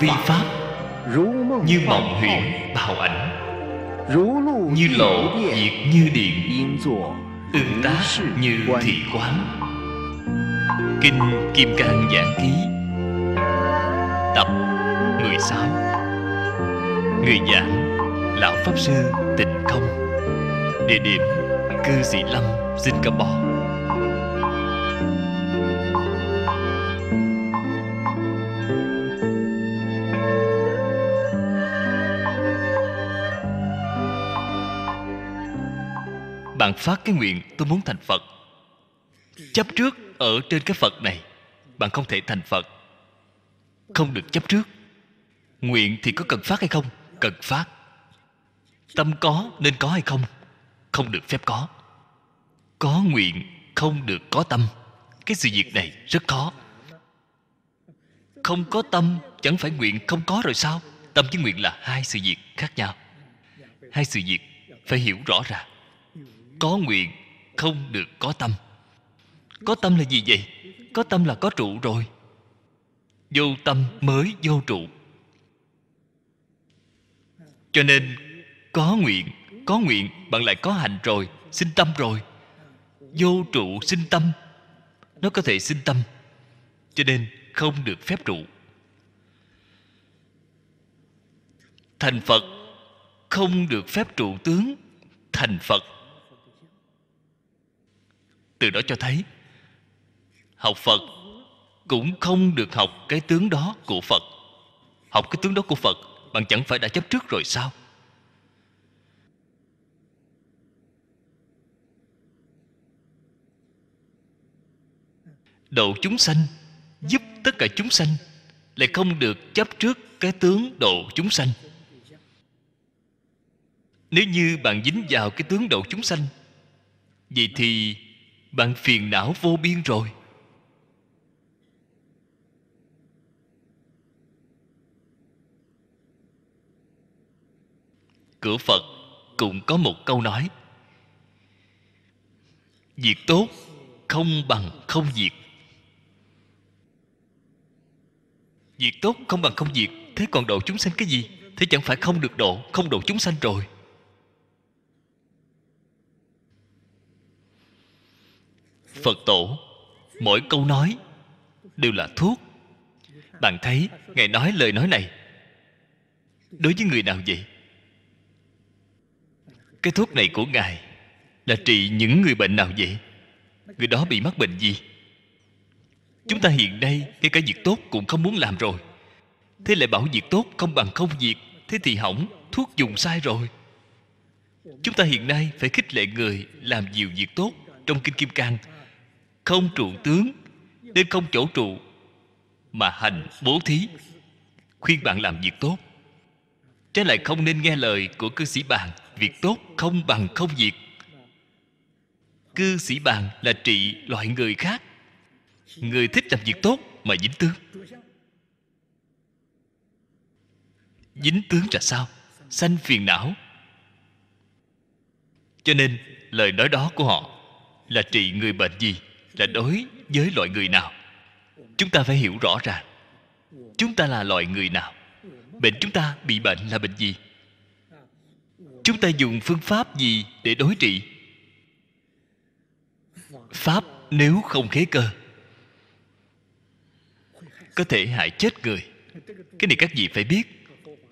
vi pháp Như mộng huyễn bào ảnh Như lộ diệt như điện Tương tác như thị quán Kinh Kim Cang Giảng Ký Tập 16 Người giảng Lão Pháp Sư Tịnh Không Địa điểm Cư Sĩ Lâm, Singapore phát cái nguyện tôi muốn thành Phật. Chấp trước ở trên cái Phật này, bạn không thể thành Phật. Không được chấp trước. Nguyện thì có cần phát hay không? Cần phát. Tâm có nên có hay không? Không được phép có. Có nguyện không được có tâm. Cái sự việc này rất khó. Không có tâm chẳng phải nguyện không có rồi sao? Tâm với nguyện là hai sự việc khác nhau. Hai sự việc phải hiểu rõ ràng có nguyện không được có tâm có tâm là gì vậy có tâm là có trụ rồi vô tâm mới vô trụ cho nên có nguyện có nguyện bạn lại có hành rồi sinh tâm rồi vô trụ sinh tâm nó có thể sinh tâm cho nên không được phép trụ thành phật không được phép trụ tướng thành phật từ đó cho thấy học phật cũng không được học cái tướng đó của phật học cái tướng đó của phật bạn chẳng phải đã chấp trước rồi sao độ chúng sanh giúp tất cả chúng sanh lại không được chấp trước cái tướng độ chúng sanh nếu như bạn dính vào cái tướng độ chúng sanh vậy thì bạn phiền não vô biên rồi cửa phật cũng có một câu nói việc tốt không bằng không việc việc tốt không bằng không việc thế còn độ chúng sanh cái gì thế chẳng phải không được độ không độ chúng sanh rồi phật tổ mỗi câu nói đều là thuốc bạn thấy ngài nói lời nói này đối với người nào vậy cái thuốc này của ngài là trị những người bệnh nào vậy người đó bị mắc bệnh gì chúng ta hiện nay ngay cả việc tốt cũng không muốn làm rồi thế lại bảo việc tốt không bằng không việc thế thì hỏng thuốc dùng sai rồi chúng ta hiện nay phải khích lệ người làm nhiều việc tốt trong kinh kim cang không trụ tướng nên không chỗ trụ mà hành bố thí khuyên bạn làm việc tốt trái lại không nên nghe lời của cư sĩ bàn việc tốt không bằng không việc cư sĩ bàn là trị loại người khác người thích làm việc tốt mà dính tướng dính tướng là sao sanh phiền não cho nên lời nói đó của họ là trị người bệnh gì là đối với loại người nào chúng ta phải hiểu rõ ràng chúng ta là loại người nào bệnh chúng ta bị bệnh là bệnh gì chúng ta dùng phương pháp gì để đối trị pháp nếu không khế cơ có thể hại chết người cái này các vị phải biết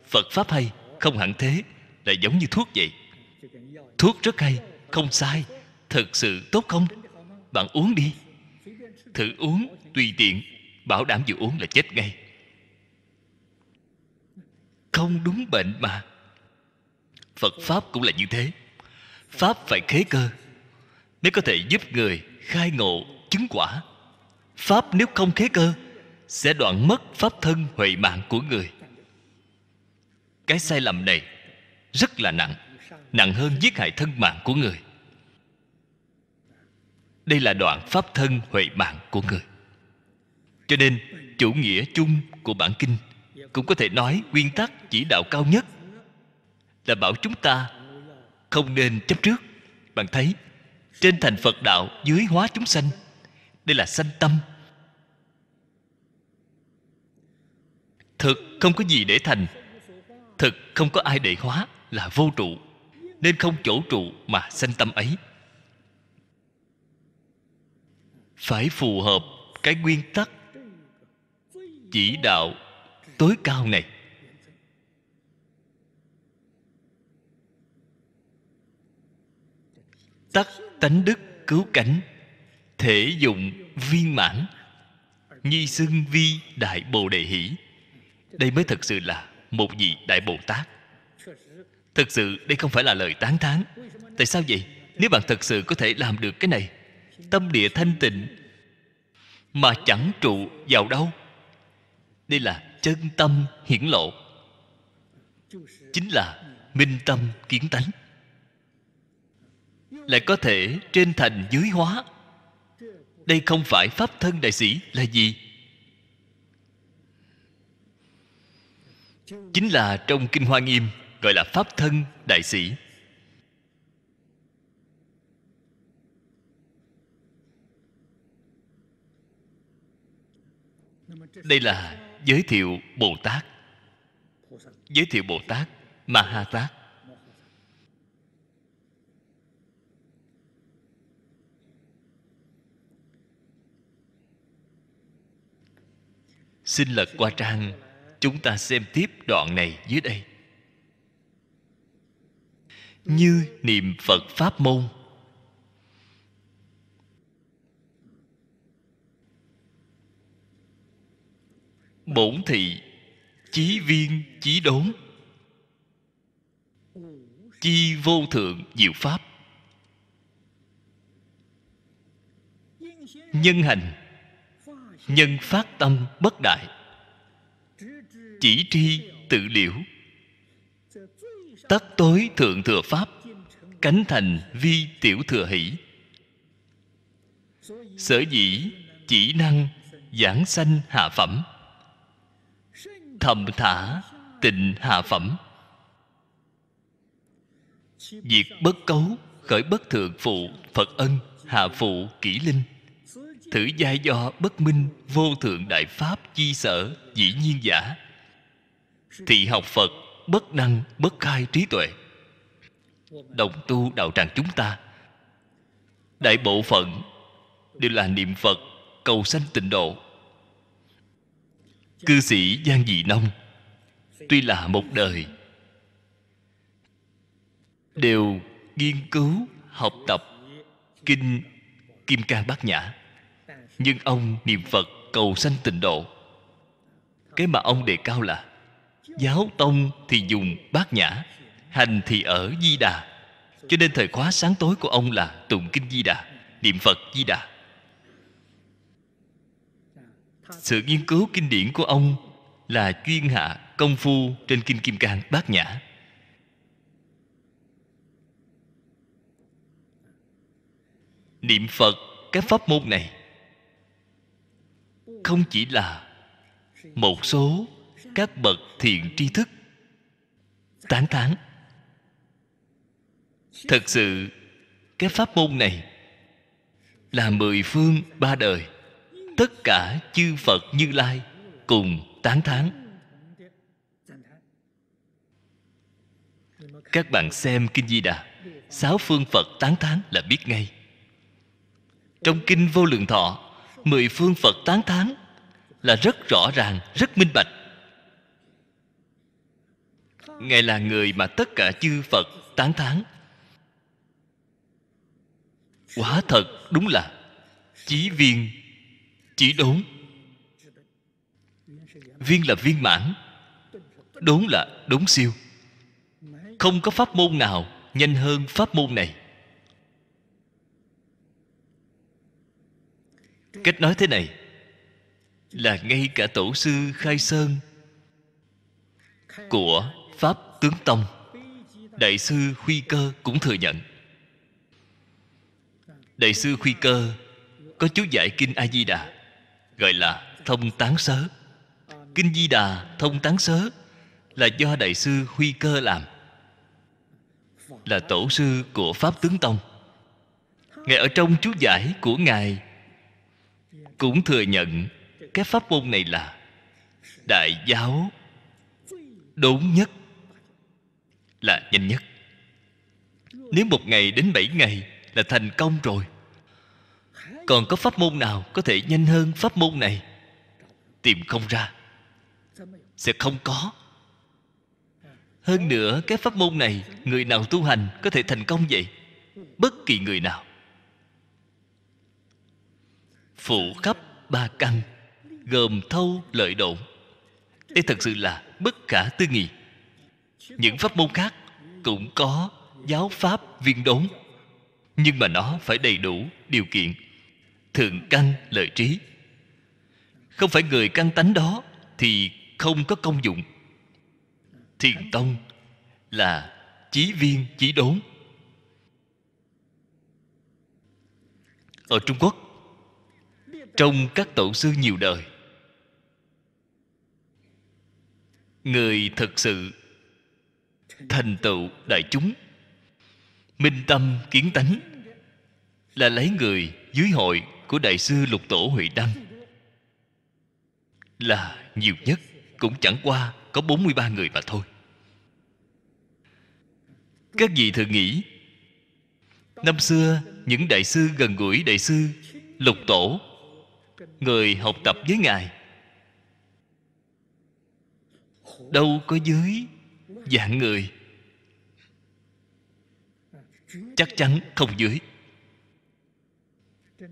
phật pháp hay không hẳn thế là giống như thuốc vậy thuốc rất hay không sai thật sự tốt không bạn uống đi thử uống tùy tiện bảo đảm vừa uống là chết ngay không đúng bệnh mà phật pháp cũng là như thế pháp phải khế cơ mới có thể giúp người khai ngộ chứng quả pháp nếu không khế cơ sẽ đoạn mất pháp thân huệ mạng của người cái sai lầm này rất là nặng nặng hơn giết hại thân mạng của người đây là đoạn pháp thân huệ mạng của người cho nên chủ nghĩa chung của bản kinh cũng có thể nói nguyên tắc chỉ đạo cao nhất là bảo chúng ta không nên chấp trước bạn thấy trên thành phật đạo dưới hóa chúng sanh đây là sanh tâm thực không có gì để thành thực không có ai để hóa là vô trụ nên không chỗ trụ mà sanh tâm ấy phải phù hợp cái nguyên tắc chỉ đạo tối cao này tắc tánh đức cứu cánh thể dụng viên mãn nhi xưng vi đại bồ đề hỷ đây mới thật sự là một vị đại bồ tát thực sự đây không phải là lời tán thán tại sao vậy nếu bạn thật sự có thể làm được cái này tâm địa thanh tịnh mà chẳng trụ vào đâu đây là chân tâm hiển lộ chính là minh tâm kiến tánh lại có thể trên thành dưới hóa đây không phải pháp thân đại sĩ là gì chính là trong kinh hoa nghiêm gọi là pháp thân đại sĩ đây là giới thiệu bồ tát giới thiệu bồ tát mà ha tát xin lật qua trang chúng ta xem tiếp đoạn này dưới đây như niệm phật pháp môn bổn thị chí viên chí đốn chi vô thượng diệu pháp nhân hành nhân phát tâm bất đại chỉ tri tự liễu tất tối thượng thừa pháp cánh thành vi tiểu thừa hỷ sở dĩ chỉ năng giảng sanh hạ phẩm thầm thả tịnh hạ phẩm diệt bất cấu khởi bất thượng phụ phật ân hạ phụ kỷ linh thử giai do bất minh vô thượng đại pháp chi sở dĩ nhiên giả thị học phật bất năng bất khai trí tuệ đồng tu đạo tràng chúng ta đại bộ phận đều là niệm phật cầu sanh tịnh độ cư sĩ giang dị nông tuy là một đời đều nghiên cứu học tập kinh kim cang bát nhã nhưng ông niệm phật cầu sanh tịnh độ cái mà ông đề cao là giáo tông thì dùng bát nhã hành thì ở di đà cho nên thời khóa sáng tối của ông là tụng kinh di đà niệm phật di đà sự nghiên cứu kinh điển của ông là chuyên hạ công phu trên kinh kim cang bát nhã niệm phật các pháp môn này không chỉ là một số các bậc thiện tri thức tán thán thật sự các pháp môn này là mười phương ba đời tất cả chư phật như lai cùng tán thán các bạn xem kinh di đà sáu phương phật tán thán là biết ngay trong kinh vô lượng thọ mười phương phật tán thán là rất rõ ràng rất minh bạch ngài là người mà tất cả chư phật tán thán quả thật đúng là chí viên chỉ đốn viên là viên mãn đốn là đốn siêu không có pháp môn nào nhanh hơn pháp môn này cách nói thế này là ngay cả tổ sư khai sơn của pháp tướng tông đại sư huy cơ cũng thừa nhận đại sư huy cơ có chú giải kinh a di đà gọi là thông tán sớ kinh di đà thông tán sớ là do đại sư huy cơ làm là tổ sư của pháp tướng tông ngài ở trong chú giải của ngài cũng thừa nhận cái pháp môn này là đại giáo đốn nhất là nhanh nhất nếu một ngày đến bảy ngày là thành công rồi còn có pháp môn nào có thể nhanh hơn pháp môn này tìm không ra sẽ không có hơn nữa cái pháp môn này người nào tu hành có thể thành công vậy bất kỳ người nào phụ khắp ba căn gồm thâu lợi độn đây thật sự là bất khả tư nghị những pháp môn khác cũng có giáo pháp viên đốn nhưng mà nó phải đầy đủ điều kiện thường căn lợi trí không phải người căn tánh đó thì không có công dụng thiền tông là chí viên chí đốn ở trung quốc trong các tổ sư nhiều đời người thật sự thành tựu đại chúng minh tâm kiến tánh là lấy người dưới hội của đại sư lục tổ huệ đăng là nhiều nhất cũng chẳng qua có 43 người mà thôi các vị thử nghĩ năm xưa những đại sư gần gũi đại sư lục tổ người học tập với ngài đâu có dưới dạng người chắc chắn không dưới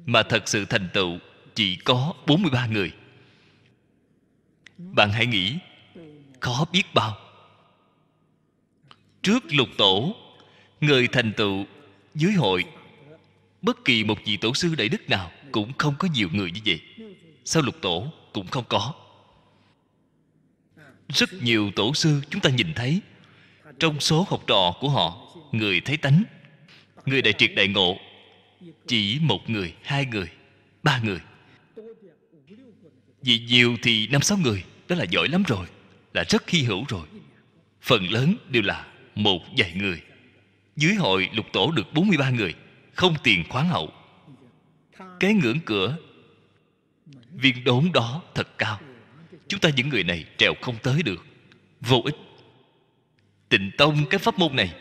mà thật sự thành tựu chỉ có 43 người bạn hãy nghĩ khó biết bao trước lục tổ người thành tựu dưới hội bất kỳ một vị tổ sư đại đức nào cũng không có nhiều người như vậy sau lục tổ cũng không có rất nhiều tổ sư chúng ta nhìn thấy trong số học trò của họ người thấy tánh người đại triệt đại ngộ chỉ một người hai người ba người vì nhiều thì năm sáu người đó là giỏi lắm rồi là rất hy hữu rồi phần lớn đều là một vài người dưới hội lục tổ được 43 người không tiền khoáng hậu cái ngưỡng cửa viên đốn đó thật cao chúng ta những người này trèo không tới được vô ích tịnh tông cái pháp môn này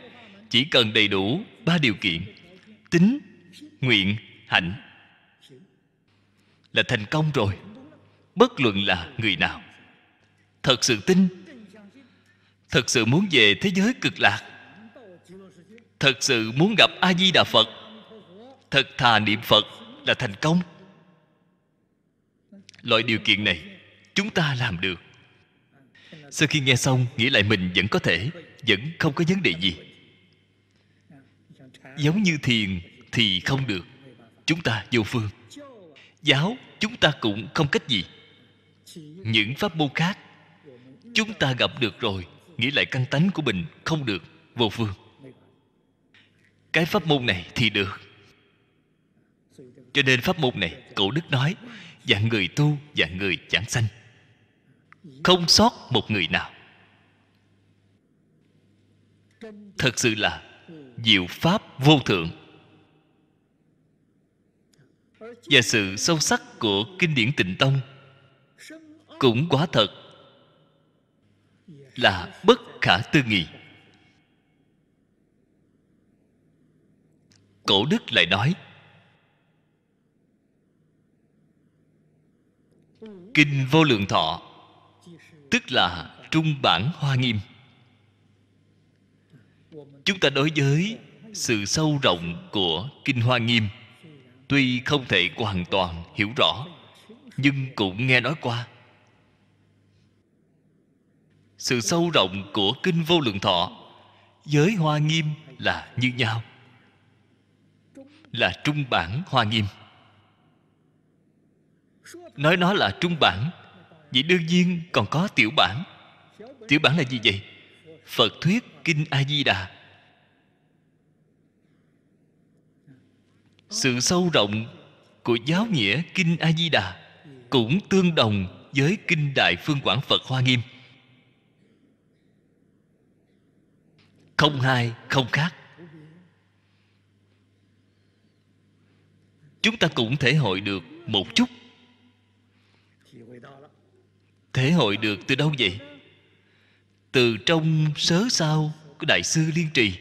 chỉ cần đầy đủ ba điều kiện tính nguyện hạnh là thành công rồi bất luận là người nào thật sự tin thật sự muốn về thế giới cực lạc thật sự muốn gặp a di đà phật thật thà niệm phật là thành công loại điều kiện này chúng ta làm được sau khi nghe xong nghĩ lại mình vẫn có thể vẫn không có vấn đề gì giống như thiền thì không được chúng ta vô phương giáo chúng ta cũng không cách gì những pháp môn khác chúng ta gặp được rồi nghĩ lại căn tánh của mình không được vô phương cái pháp môn này thì được cho nên pháp môn này cậu đức nói dạng người tu dạng người chẳng sanh không sót một người nào thật sự là diệu pháp vô thượng và sự sâu sắc của kinh điển tịnh tông cũng quá thật là bất khả tư nghị cổ đức lại nói kinh vô lượng thọ tức là trung bản hoa nghiêm chúng ta đối với sự sâu rộng của kinh hoa nghiêm tuy không thể hoàn toàn hiểu rõ nhưng cũng nghe nói qua sự sâu rộng của kinh vô lượng thọ giới hoa nghiêm là như nhau là trung bản hoa nghiêm nói nó là trung bản vậy đương nhiên còn có tiểu bản tiểu bản là gì vậy phật thuyết kinh a di đà sự sâu rộng của giáo nghĩa kinh a di đà cũng tương đồng với kinh đại phương quảng phật hoa nghiêm không hai không khác chúng ta cũng thể hội được một chút thể hội được từ đâu vậy từ trong sớ sao của đại sư liên trì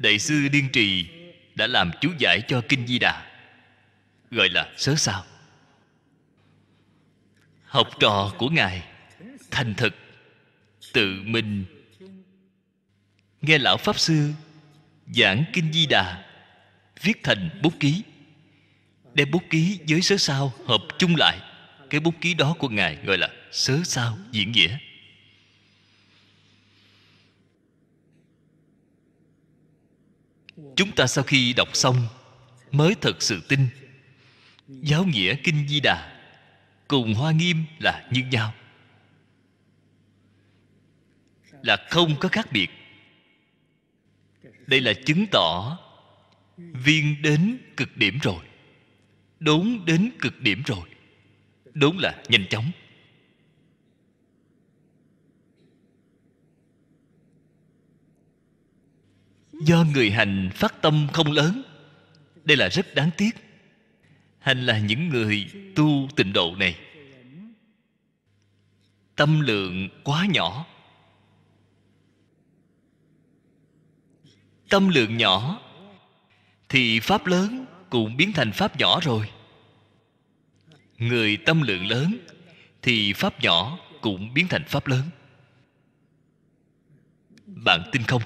đại sư điên trì đã làm chú giải cho kinh di đà gọi là sớ sao học trò của ngài thành thực tự mình nghe lão pháp sư giảng kinh di đà viết thành bút ký đem bút ký với sớ sao hợp chung lại cái bút ký đó của ngài gọi là sớ sao diễn nghĩa chúng ta sau khi đọc xong mới thật sự tin giáo nghĩa kinh di đà cùng hoa nghiêm là như nhau là không có khác biệt đây là chứng tỏ viên đến cực điểm rồi đốn đến cực điểm rồi đốn là nhanh chóng do người hành phát tâm không lớn đây là rất đáng tiếc hành là những người tu tịnh độ này tâm lượng quá nhỏ tâm lượng nhỏ thì pháp lớn cũng biến thành pháp nhỏ rồi người tâm lượng lớn thì pháp nhỏ cũng biến thành pháp lớn bạn tin không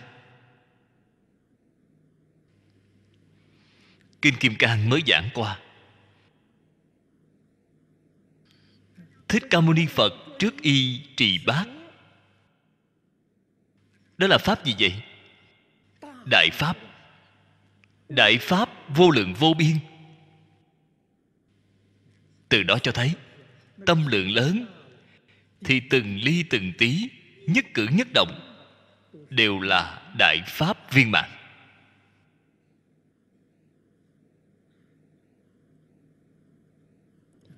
Kinh Kim Cang mới giảng qua Thích Ca Mâu Ni Phật trước y trì bát Đó là Pháp gì vậy? Đại Pháp Đại Pháp vô lượng vô biên Từ đó cho thấy Tâm lượng lớn Thì từng ly từng tí Nhất cử nhất động Đều là Đại Pháp viên mãn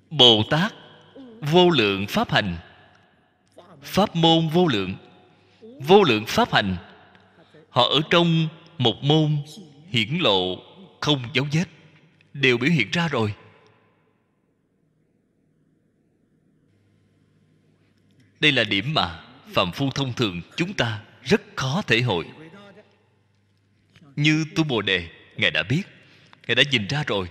bồ tát vô lượng pháp hành pháp môn vô lượng vô lượng pháp hành họ ở trong một môn hiển lộ không dấu vết đều biểu hiện ra rồi đây là điểm mà phạm phu thông thường chúng ta rất khó thể hội như tu bồ đề ngài đã biết ngài đã nhìn ra rồi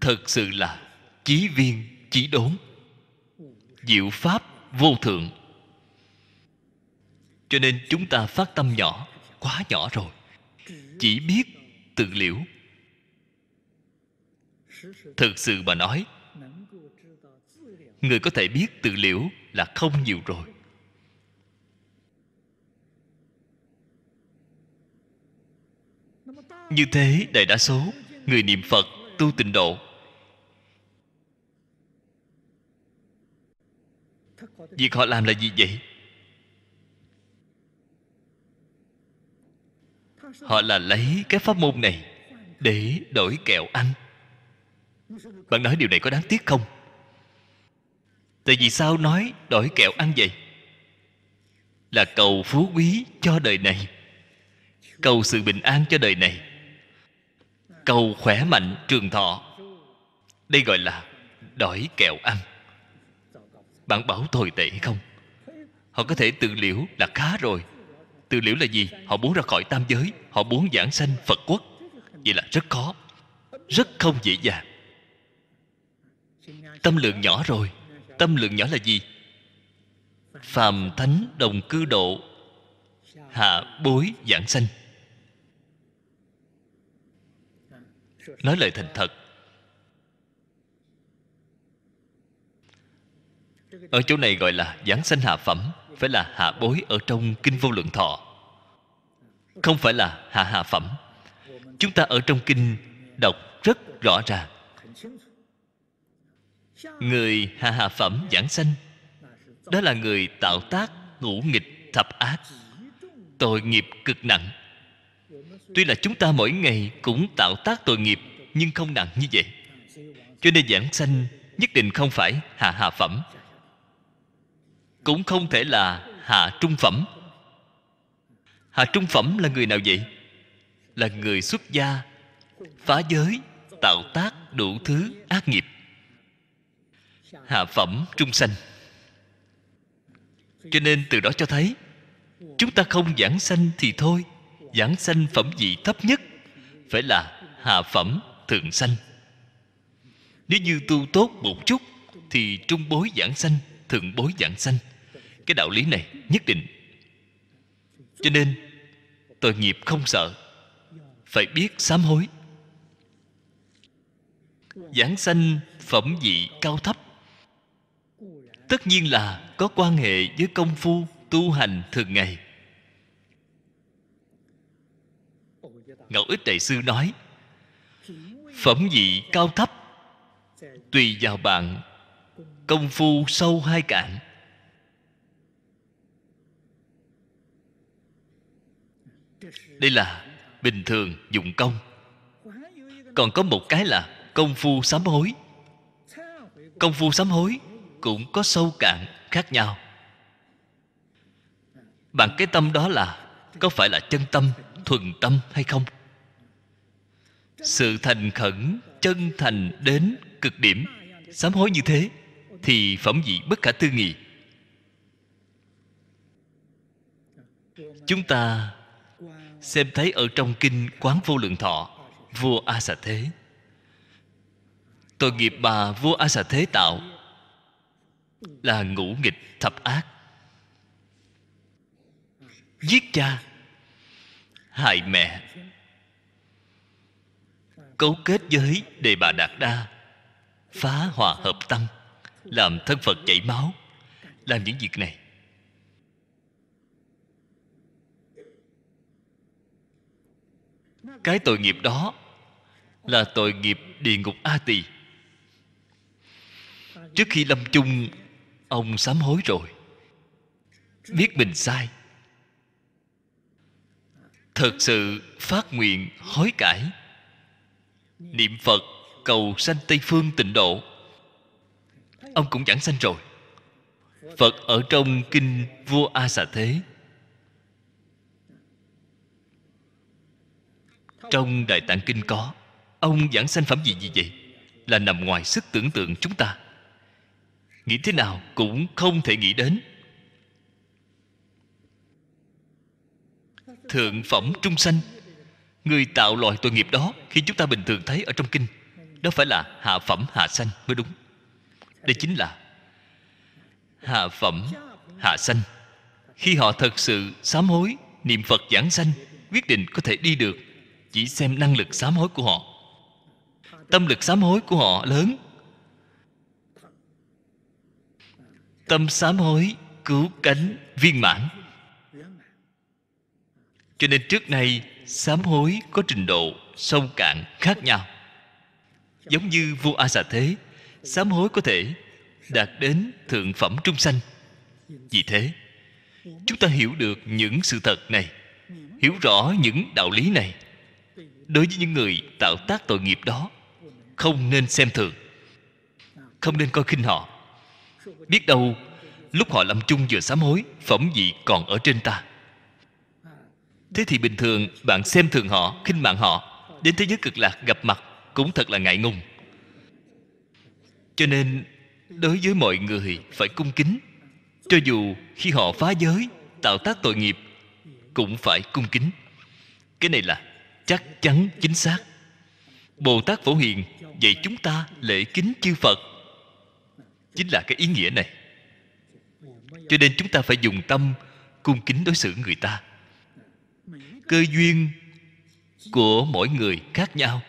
thật sự là chí viên chí đốn diệu pháp vô thượng cho nên chúng ta phát tâm nhỏ quá nhỏ rồi chỉ biết tự liễu thực sự mà nói người có thể biết tự liễu là không nhiều rồi như thế đại đa số người niệm phật tu tịnh độ việc họ làm là gì vậy họ là lấy cái pháp môn này để đổi kẹo ăn bạn nói điều này có đáng tiếc không tại vì sao nói đổi kẹo ăn vậy là cầu phú quý cho đời này cầu sự bình an cho đời này cầu khỏe mạnh trường thọ đây gọi là đổi kẹo ăn bản bảo tồi tệ hay không Họ có thể tự liễu là khá rồi Tự liễu là gì Họ muốn ra khỏi tam giới Họ muốn giảng sanh Phật quốc Vậy là rất khó Rất không dễ dàng Tâm lượng nhỏ rồi Tâm lượng nhỏ là gì Phàm thánh đồng cư độ Hạ bối giảng sanh Nói lời thành thật Ở chỗ này gọi là giảng sanh hạ phẩm Phải là hạ bối ở trong Kinh Vô Lượng Thọ Không phải là hạ hạ phẩm Chúng ta ở trong Kinh đọc rất rõ ràng Người hạ hạ phẩm giảng sanh Đó là người tạo tác ngũ nghịch thập ác Tội nghiệp cực nặng Tuy là chúng ta mỗi ngày cũng tạo tác tội nghiệp Nhưng không nặng như vậy Cho nên giảng sanh nhất định không phải hạ hạ phẩm cũng không thể là hạ trung phẩm hạ trung phẩm là người nào vậy là người xuất gia phá giới tạo tác đủ thứ ác nghiệp hạ phẩm trung sanh cho nên từ đó cho thấy chúng ta không giảng sanh thì thôi giảng sanh phẩm vị thấp nhất phải là hạ phẩm thượng sanh nếu như tu tốt một chút thì trung bối giảng sanh thượng bối giảng sanh cái đạo lý này nhất định cho nên tội nghiệp không sợ phải biết sám hối giảng sanh phẩm vị cao thấp tất nhiên là có quan hệ với công phu tu hành thường ngày ngẫu ích đại sư nói phẩm vị cao thấp tùy vào bạn công phu sâu hai cạn đây là bình thường dụng công còn có một cái là công phu sám hối công phu sám hối cũng có sâu cạn khác nhau bạn cái tâm đó là có phải là chân tâm thuần tâm hay không sự thành khẩn chân thành đến cực điểm sám hối như thế thì phẩm vị bất khả tư nghị chúng ta xem thấy ở trong kinh quán vô lượng thọ vua a xà thế tội nghiệp bà vua a xà thế tạo là ngũ nghịch thập ác giết cha hại mẹ cấu kết với đề bà đạt đa phá hòa hợp tăng làm thân phật chảy máu làm những việc này cái tội nghiệp đó là tội nghiệp địa ngục a tỳ trước khi lâm chung ông sám hối rồi biết mình sai thật sự phát nguyện hối cải niệm phật cầu sanh tây phương tịnh độ ông cũng chẳng sanh rồi phật ở trong kinh vua a xà thế trong đại tạng kinh có ông giảng sanh phẩm gì gì vậy là nằm ngoài sức tưởng tượng chúng ta nghĩ thế nào cũng không thể nghĩ đến thượng phẩm trung sanh người tạo loài tội nghiệp đó khi chúng ta bình thường thấy ở trong kinh đó phải là hạ phẩm hạ sanh mới đúng đây chính là hạ phẩm hạ sanh khi họ thật sự sám hối niệm phật giảng sanh quyết định có thể đi được chỉ xem năng lực sám hối của họ tâm lực sám hối của họ lớn tâm sám hối cứu cánh viên mãn cho nên trước nay sám hối có trình độ sâu cạn khác nhau giống như vua a xà thế sám hối có thể đạt đến thượng phẩm trung sanh vì thế chúng ta hiểu được những sự thật này hiểu rõ những đạo lý này đối với những người tạo tác tội nghiệp đó không nên xem thường không nên coi khinh họ biết đâu lúc họ làm chung vừa sám hối phẩm vị còn ở trên ta thế thì bình thường bạn xem thường họ khinh mạng họ đến thế giới cực lạc gặp mặt cũng thật là ngại ngùng cho nên đối với mọi người phải cung kính cho dù khi họ phá giới tạo tác tội nghiệp cũng phải cung kính cái này là chắc chắn chính xác bồ tát phổ hiền dạy chúng ta lễ kính chư phật chính là cái ý nghĩa này cho nên chúng ta phải dùng tâm cung kính đối xử người ta cơ duyên của mỗi người khác nhau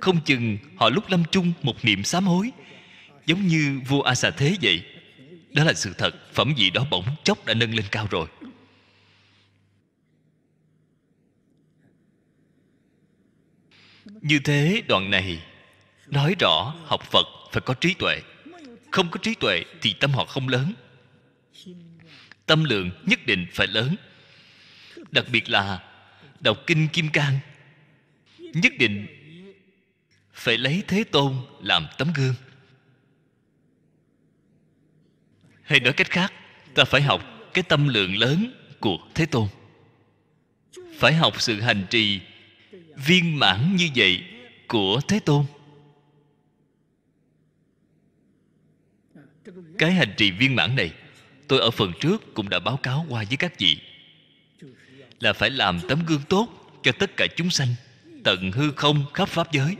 không chừng họ lúc lâm chung một niệm sám hối giống như vua a xà thế vậy đó là sự thật phẩm vị đó bỗng chốc đã nâng lên cao rồi như thế đoạn này nói rõ học phật phải có trí tuệ không có trí tuệ thì tâm họ không lớn tâm lượng nhất định phải lớn đặc biệt là đọc kinh kim cang nhất định phải lấy thế tôn làm tấm gương hay nói cách khác ta phải học cái tâm lượng lớn của thế tôn phải học sự hành trì viên mãn như vậy của thế tôn cái hành trì viên mãn này tôi ở phần trước cũng đã báo cáo qua với các vị là phải làm tấm gương tốt cho tất cả chúng sanh tận hư không khắp pháp giới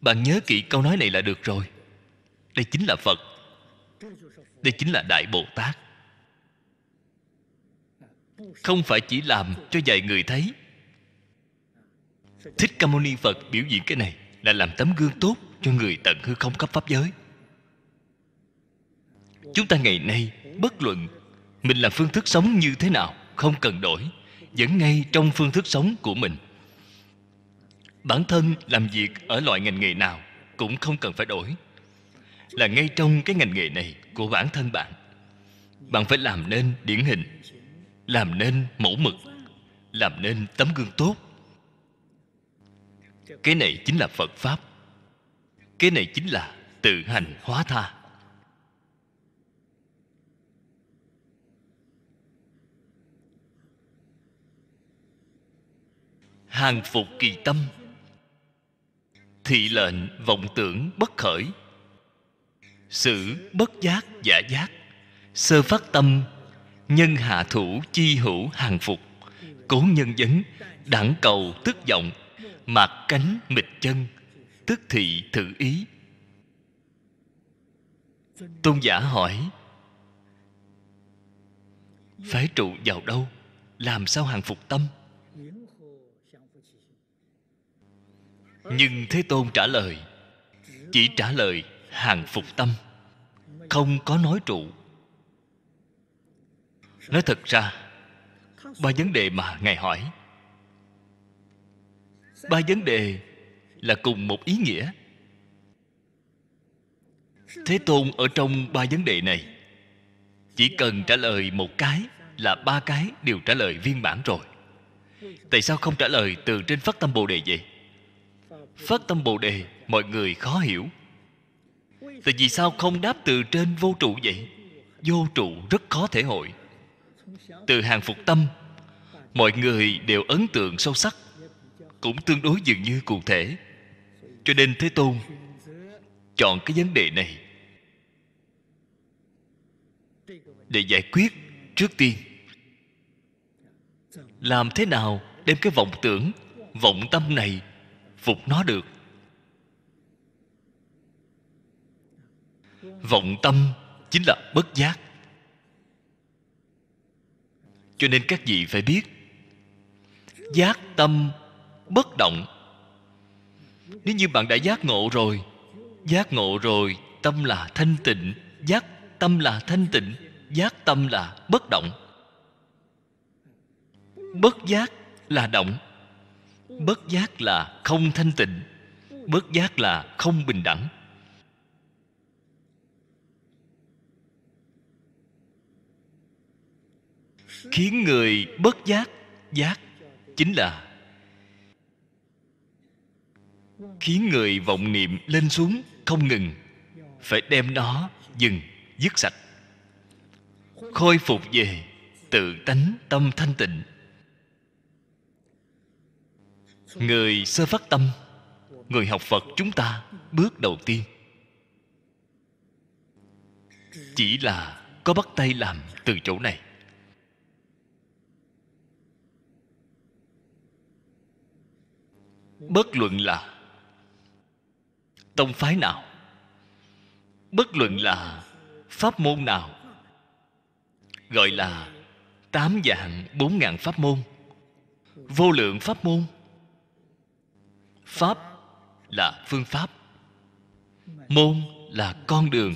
bạn nhớ kỹ câu nói này là được rồi đây chính là phật đây chính là đại bồ tát không phải chỉ làm cho vài người thấy thích ca mâu ni phật biểu diễn cái này là làm tấm gương tốt cho người tận hư không cấp pháp giới chúng ta ngày nay bất luận mình làm phương thức sống như thế nào không cần đổi vẫn ngay trong phương thức sống của mình bản thân làm việc ở loại ngành nghề nào cũng không cần phải đổi là ngay trong cái ngành nghề này của bản thân bạn bạn phải làm nên điển hình làm nên mẫu mực làm nên tấm gương tốt cái này chính là phật pháp cái này chính là tự hành hóa tha hàng phục kỳ tâm thị lệnh vọng tưởng bất khởi xử bất giác giả giác sơ phát tâm nhân hạ thủ chi hữu hàng phục cố nhân dấn đảng cầu tức vọng mạc cánh mịch chân tức thị thử ý tôn giả hỏi phải trụ vào đâu làm sao hàng phục tâm nhưng thế tôn trả lời chỉ trả lời hàng phục tâm không có nói trụ nói thật ra ba vấn đề mà ngài hỏi ba vấn đề là cùng một ý nghĩa thế tôn ở trong ba vấn đề này chỉ cần trả lời một cái là ba cái đều trả lời viên bản rồi tại sao không trả lời từ trên phát tâm bồ đề vậy phát tâm bồ đề mọi người khó hiểu tại vì sao không đáp từ trên vô trụ vậy vô trụ rất khó thể hội từ hàng phục tâm mọi người đều ấn tượng sâu sắc cũng tương đối dường như cụ thể cho nên thế tôn chọn cái vấn đề này để giải quyết trước tiên làm thế nào đem cái vọng tưởng vọng tâm này phục nó được vọng tâm chính là bất giác cho nên các vị phải biết giác tâm bất động nếu như bạn đã giác ngộ rồi giác ngộ rồi tâm là thanh tịnh giác tâm là thanh tịnh giác tâm là bất động bất giác là động bất giác là không thanh tịnh bất giác là không bình đẳng khiến người bất giác giác chính là khiến người vọng niệm lên xuống không ngừng phải đem nó dừng dứt sạch khôi phục về tự tánh tâm thanh tịnh người sơ phát tâm người học phật chúng ta bước đầu tiên chỉ là có bắt tay làm từ chỗ này bất luận là tông phái nào bất luận là pháp môn nào gọi là tám dạng bốn ngàn pháp môn vô lượng pháp môn pháp là phương pháp môn là con đường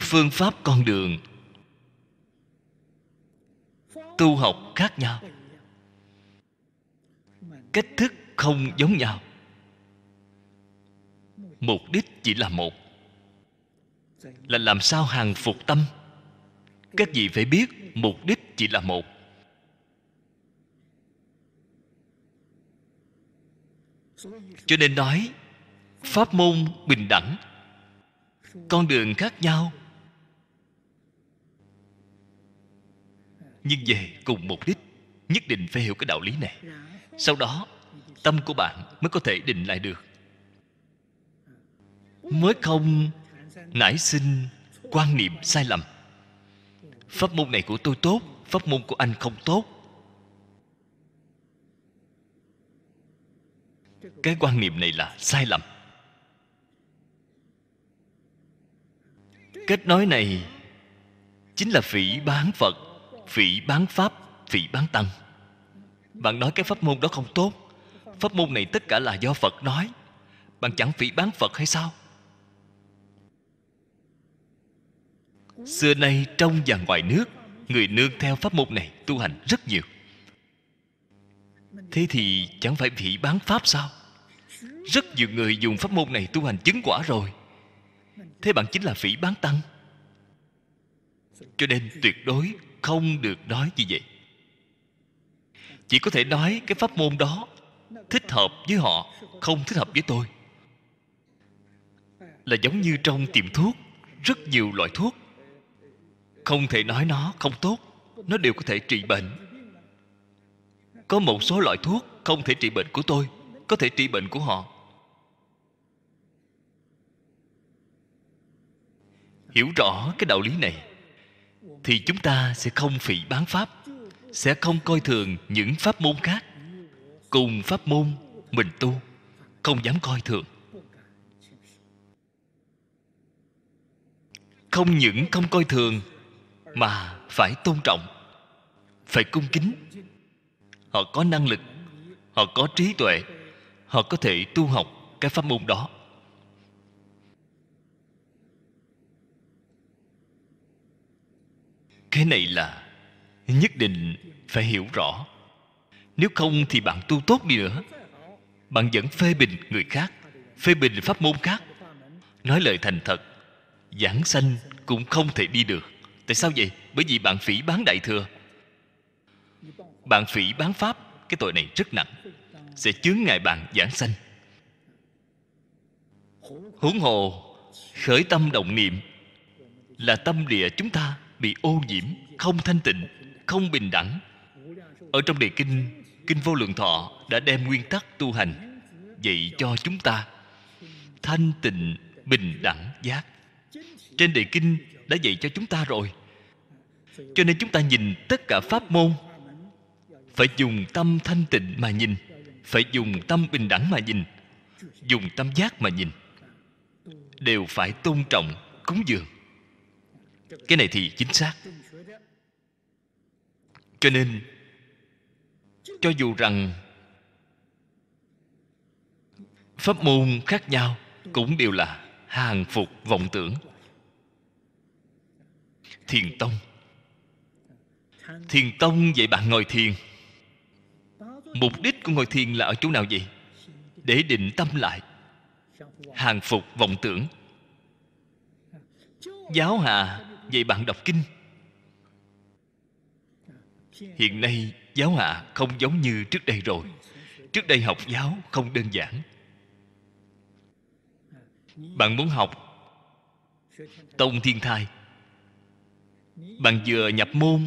phương pháp con đường tu học khác nhau cách thức không giống nhau mục đích chỉ là một là làm sao hàng phục tâm các vị phải biết mục đích chỉ là một cho nên nói pháp môn bình đẳng con đường khác nhau nhưng về cùng mục đích nhất định phải hiểu cái đạo lý này sau đó tâm của bạn mới có thể định lại được mới không nảy sinh quan niệm sai lầm pháp môn này của tôi tốt pháp môn của anh không tốt cái quan niệm này là sai lầm kết nói này chính là phỉ bán phật phỉ bán pháp phỉ bán tăng bạn nói cái pháp môn đó không tốt pháp môn này tất cả là do phật nói bạn chẳng phỉ bán phật hay sao xưa nay trong và ngoài nước người nương theo pháp môn này tu hành rất nhiều thế thì chẳng phải phỉ bán pháp sao rất nhiều người dùng pháp môn này tu hành chứng quả rồi thế bạn chính là phỉ bán tăng cho nên tuyệt đối không được nói như vậy chỉ có thể nói cái pháp môn đó thích hợp với họ không thích hợp với tôi là giống như trong tiệm thuốc rất nhiều loại thuốc không thể nói nó không tốt nó đều có thể trị bệnh có một số loại thuốc không thể trị bệnh của tôi có thể trị bệnh của họ hiểu rõ cái đạo lý này thì chúng ta sẽ không phỉ bán pháp sẽ không coi thường những pháp môn khác cùng pháp môn mình tu không dám coi thường không những không coi thường mà phải tôn trọng phải cung kính họ có năng lực họ có trí tuệ họ có thể tu học cái pháp môn đó cái này là nhất định phải hiểu rõ nếu không thì bạn tu tốt đi nữa bạn vẫn phê bình người khác phê bình pháp môn khác nói lời thành thật giảng sanh cũng không thể đi được tại sao vậy bởi vì bạn phỉ bán đại thừa bạn phỉ bán pháp cái tội này rất nặng sẽ chướng ngại bạn giảng sanh huống hồ khởi tâm động niệm là tâm địa chúng ta bị ô nhiễm không thanh tịnh không bình đẳng ở trong đề kinh kinh vô lượng thọ đã đem nguyên tắc tu hành dạy cho chúng ta thanh tịnh bình đẳng giác trên đề kinh đã dạy cho chúng ta rồi cho nên chúng ta nhìn tất cả pháp môn phải dùng tâm thanh tịnh mà nhìn phải dùng tâm bình đẳng mà nhìn dùng tâm giác mà nhìn đều phải tôn trọng cúng dường cái này thì chính xác cho nên cho dù rằng pháp môn khác nhau cũng đều là hàng phục vọng tưởng thiền tông thiền tông dạy bạn ngồi thiền mục đích của ngồi thiền là ở chỗ nào vậy để định tâm lại hàng phục vọng tưởng giáo hà dạy bạn đọc kinh hiện nay giáo hạ không giống như trước đây rồi trước đây học giáo không đơn giản bạn muốn học tông thiên thai bạn vừa nhập môn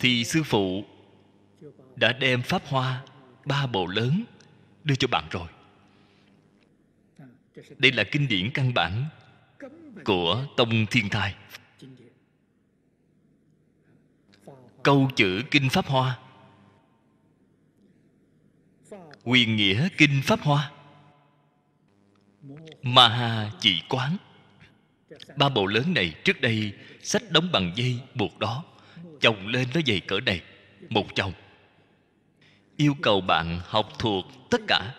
thì sư phụ đã đem pháp hoa ba bộ lớn đưa cho bạn rồi đây là kinh điển căn bản của tông thiên thai câu chữ kinh pháp hoa quyền nghĩa kinh pháp hoa ma ha chỉ quán ba bộ lớn này trước đây sách đóng bằng dây buộc đó chồng lên nó dày cỡ này một chồng yêu cầu bạn học thuộc tất cả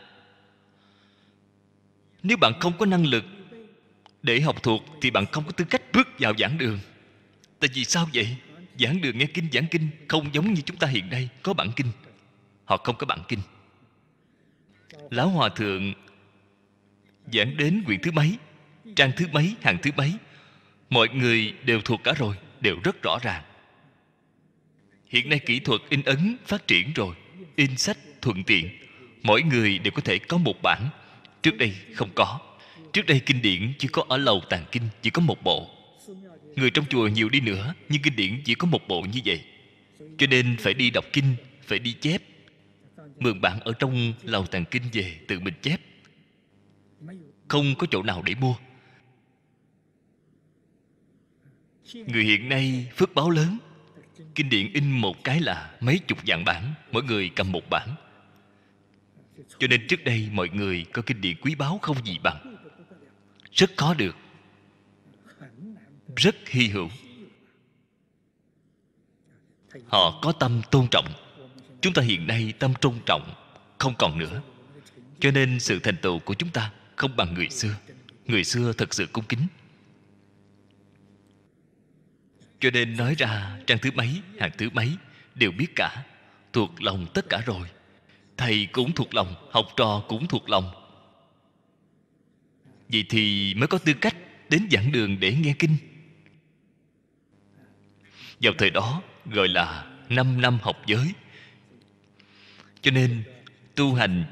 nếu bạn không có năng lực để học thuộc thì bạn không có tư cách bước vào giảng đường tại vì sao vậy giảng đường nghe kinh giảng kinh không giống như chúng ta hiện nay có bản kinh họ không có bản kinh lão hòa thượng giảng đến quyển thứ mấy trang thứ mấy hàng thứ mấy mọi người đều thuộc cả rồi đều rất rõ ràng hiện nay kỹ thuật in ấn phát triển rồi in sách thuận tiện mỗi người đều có thể có một bản trước đây không có trước đây kinh điển chỉ có ở lầu tàng kinh chỉ có một bộ người trong chùa nhiều đi nữa nhưng kinh điển chỉ có một bộ như vậy cho nên phải đi đọc kinh phải đi chép mượn bạn ở trong lầu tàng kinh về tự mình chép không có chỗ nào để mua người hiện nay phước báo lớn kinh điển in một cái là mấy chục dạng bản mỗi người cầm một bản cho nên trước đây mọi người có kinh điển quý báu không gì bằng rất khó được rất hy hữu họ có tâm tôn trọng chúng ta hiện nay tâm tôn trọng không còn nữa cho nên sự thành tựu của chúng ta không bằng người xưa người xưa thật sự cung kính cho nên nói ra trang thứ mấy hàng thứ mấy đều biết cả thuộc lòng tất cả rồi thầy cũng thuộc lòng học trò cũng thuộc lòng vậy thì mới có tư cách đến giảng đường để nghe kinh vào thời đó gọi là năm năm học giới cho nên tu hành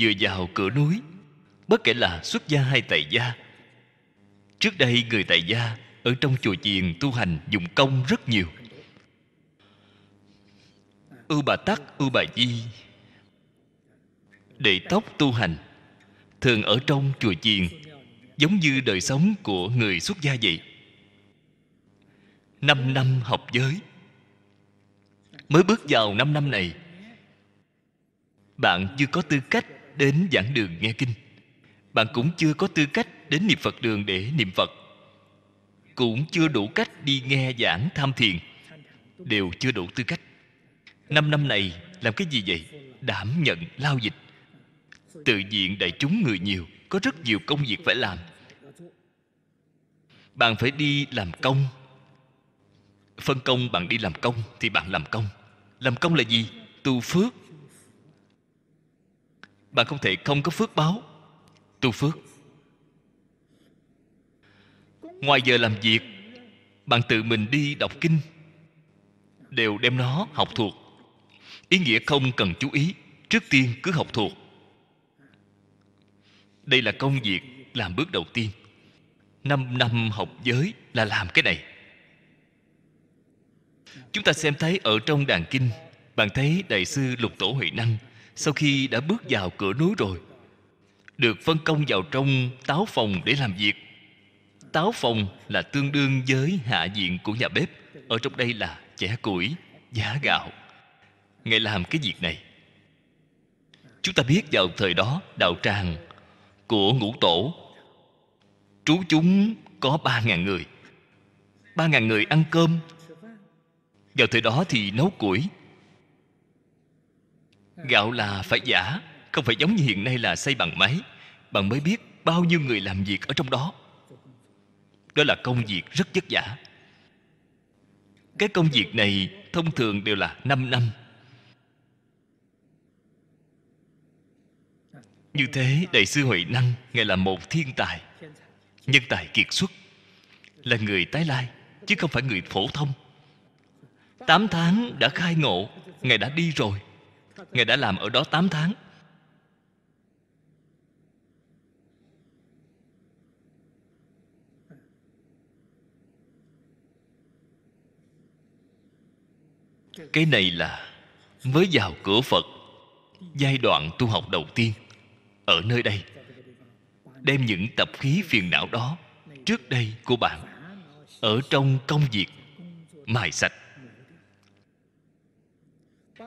vừa vào cửa núi bất kể là xuất gia hay tại gia trước đây người tại gia ở trong chùa chiền tu hành dùng công rất nhiều ưu bà tắc ưu bà di để tóc tu hành thường ở trong chùa chiền giống như đời sống của người xuất gia vậy năm năm học giới Mới bước vào năm năm này Bạn chưa có tư cách đến giảng đường nghe kinh Bạn cũng chưa có tư cách đến niệm Phật đường để niệm Phật Cũng chưa đủ cách đi nghe giảng tham thiền Đều chưa đủ tư cách Năm năm này làm cái gì vậy? Đảm nhận lao dịch Tự diện đại chúng người nhiều Có rất nhiều công việc phải làm Bạn phải đi làm công phân công bạn đi làm công thì bạn làm công làm công là gì tu phước bạn không thể không có phước báo tu phước ngoài giờ làm việc bạn tự mình đi đọc kinh đều đem nó học thuộc ý nghĩa không cần chú ý trước tiên cứ học thuộc đây là công việc làm bước đầu tiên năm năm học giới là làm cái này Chúng ta xem thấy ở trong đàn kinh Bạn thấy Đại sư Lục Tổ Huệ Năng Sau khi đã bước vào cửa núi rồi Được phân công vào trong táo phòng để làm việc Táo phòng là tương đương với hạ diện của nhà bếp Ở trong đây là chẻ củi, giá gạo Ngài làm cái việc này Chúng ta biết vào thời đó đạo tràng của ngũ tổ Trú chúng có ba ngàn người ba ngàn người ăn cơm vào thời đó thì nấu củi gạo là phải giả không phải giống như hiện nay là xây bằng máy bạn mới biết bao nhiêu người làm việc ở trong đó đó là công việc rất vất vả cái công việc này thông thường đều là 5 năm như thế đại sư huệ năng ngài là một thiên tài nhân tài kiệt xuất là người tái lai chứ không phải người phổ thông 8 tháng đã khai ngộ Ngài đã đi rồi Ngài đã làm ở đó 8 tháng Cái này là Mới vào cửa Phật Giai đoạn tu học đầu tiên Ở nơi đây Đem những tập khí phiền não đó Trước đây của bạn Ở trong công việc Mài sạch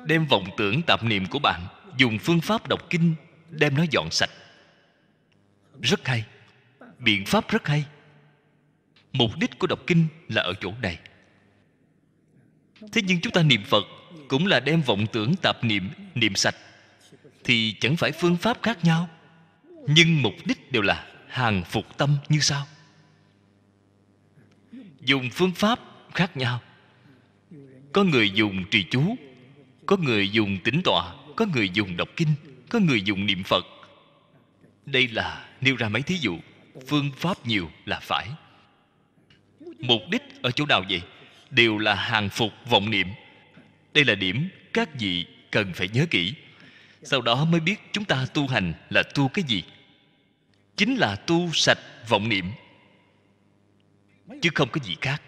đem vọng tưởng tạp niệm của bạn dùng phương pháp đọc kinh đem nó dọn sạch rất hay biện pháp rất hay mục đích của đọc kinh là ở chỗ này thế nhưng chúng ta niệm phật cũng là đem vọng tưởng tạp niệm niệm sạch thì chẳng phải phương pháp khác nhau nhưng mục đích đều là hàng phục tâm như sau dùng phương pháp khác nhau có người dùng trì chú có người dùng tĩnh tọa có người dùng đọc kinh có người dùng niệm phật đây là nêu ra mấy thí dụ phương pháp nhiều là phải mục đích ở chỗ nào vậy đều là hàng phục vọng niệm đây là điểm các vị cần phải nhớ kỹ sau đó mới biết chúng ta tu hành là tu cái gì chính là tu sạch vọng niệm chứ không có gì khác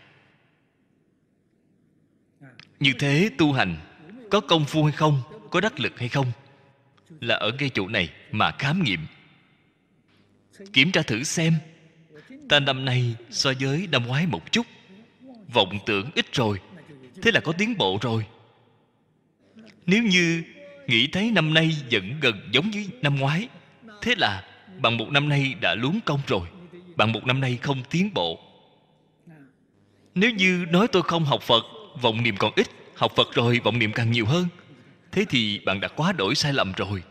như thế tu hành có công phu hay không có đắc lực hay không là ở ngay chỗ này mà khám nghiệm kiểm tra thử xem ta năm nay so với năm ngoái một chút vọng tưởng ít rồi thế là có tiến bộ rồi nếu như nghĩ thấy năm nay vẫn gần giống như năm ngoái thế là bằng một năm nay đã luống công rồi bằng một năm nay không tiến bộ nếu như nói tôi không học phật vọng niệm còn ít học phật rồi vọng niệm càng nhiều hơn thế thì bạn đã quá đổi sai lầm rồi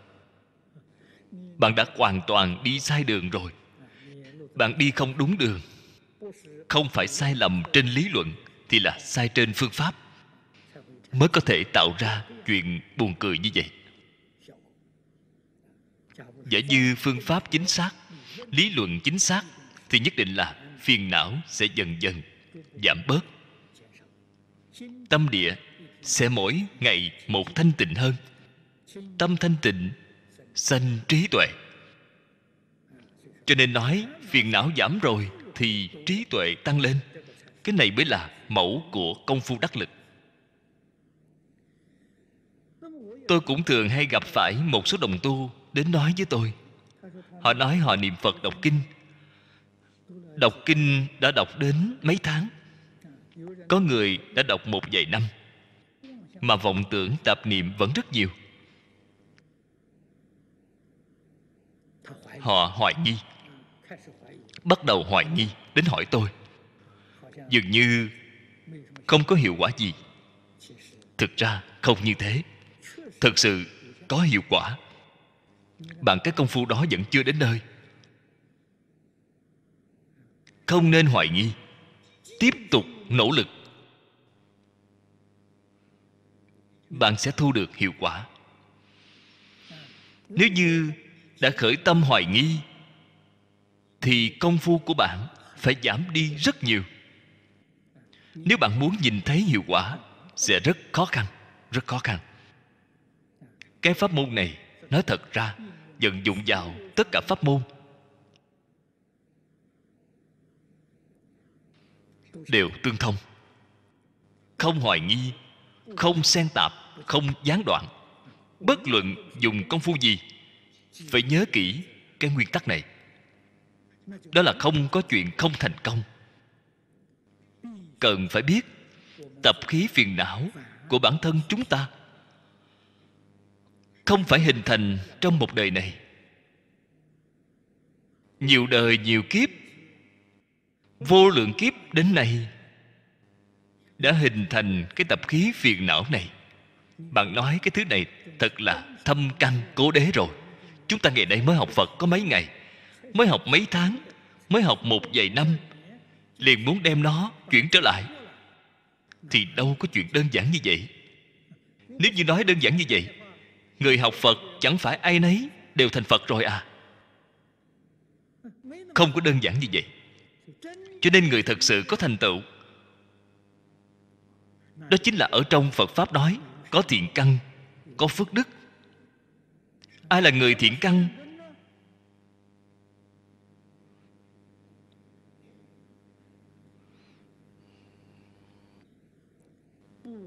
bạn đã hoàn toàn đi sai đường rồi bạn đi không đúng đường không phải sai lầm trên lý luận thì là sai trên phương pháp mới có thể tạo ra chuyện buồn cười như vậy giả như phương pháp chính xác lý luận chính xác thì nhất định là phiền não sẽ dần dần giảm bớt tâm địa sẽ mỗi ngày một thanh tịnh hơn tâm thanh tịnh sanh trí tuệ cho nên nói phiền não giảm rồi thì trí tuệ tăng lên cái này mới là mẫu của công phu đắc lực tôi cũng thường hay gặp phải một số đồng tu đến nói với tôi họ nói họ niệm phật đọc kinh đọc kinh đã đọc đến mấy tháng có người đã đọc một vài năm mà vọng tưởng tạp niệm vẫn rất nhiều họ hoài nghi bắt đầu hoài nghi đến hỏi tôi dường như không có hiệu quả gì thực ra không như thế thực sự có hiệu quả bạn cái công phu đó vẫn chưa đến nơi không nên hoài nghi tiếp tục nỗ lực bạn sẽ thu được hiệu quả nếu như đã khởi tâm hoài nghi thì công phu của bạn phải giảm đi rất nhiều nếu bạn muốn nhìn thấy hiệu quả sẽ rất khó khăn rất khó khăn cái pháp môn này nói thật ra vận dụng vào tất cả pháp môn đều tương thông không hoài nghi không xen tạp không gián đoạn bất luận dùng công phu gì phải nhớ kỹ cái nguyên tắc này đó là không có chuyện không thành công cần phải biết tập khí phiền não của bản thân chúng ta không phải hình thành trong một đời này nhiều đời nhiều kiếp vô lượng kiếp đến nay đã hình thành cái tập khí phiền não này bạn nói cái thứ này thật là thâm căn cố đế rồi chúng ta ngày đây mới học phật có mấy ngày mới học mấy tháng mới học một vài năm liền muốn đem nó chuyển trở lại thì đâu có chuyện đơn giản như vậy nếu như nói đơn giản như vậy người học phật chẳng phải ai nấy đều thành phật rồi à không có đơn giản như vậy cho nên người thật sự có thành tựu đó chính là ở trong phật pháp nói có thiện căn có phước đức ai là người thiện căn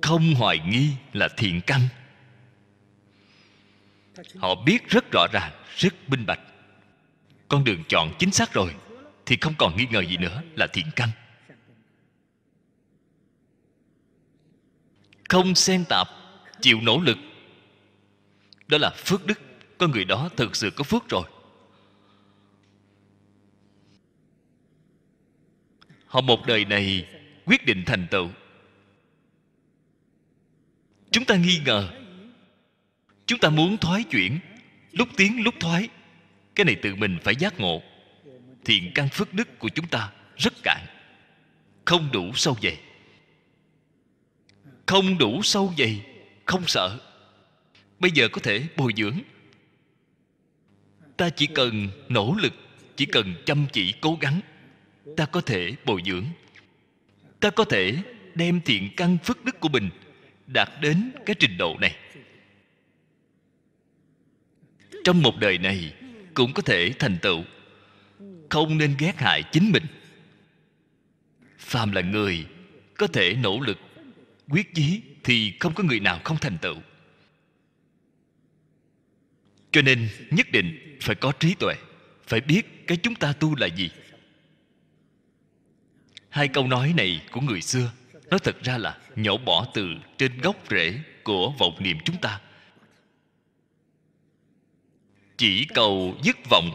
không hoài nghi là thiện căn họ biết rất rõ ràng rất minh bạch con đường chọn chính xác rồi thì không còn nghi ngờ gì nữa là thiện căn không xen tạp chịu nỗ lực đó là phước đức con người đó thực sự có phước rồi họ một đời này quyết định thành tựu chúng ta nghi ngờ chúng ta muốn thoái chuyển lúc tiến lúc thoái cái này tự mình phải giác ngộ thiện căn phước đức của chúng ta rất cạn không đủ sâu dày không đủ sâu dày không sợ bây giờ có thể bồi dưỡng ta chỉ cần nỗ lực chỉ cần chăm chỉ cố gắng ta có thể bồi dưỡng ta có thể đem thiện căn phước đức của mình đạt đến cái trình độ này trong một đời này cũng có thể thành tựu không nên ghét hại chính mình phàm là người có thể nỗ lực quyết chí thì không có người nào không thành tựu cho nên nhất định phải có trí tuệ phải biết cái chúng ta tu là gì hai câu nói này của người xưa nó thật ra là nhổ bỏ từ trên gốc rễ của vọng niệm chúng ta chỉ cầu dứt vọng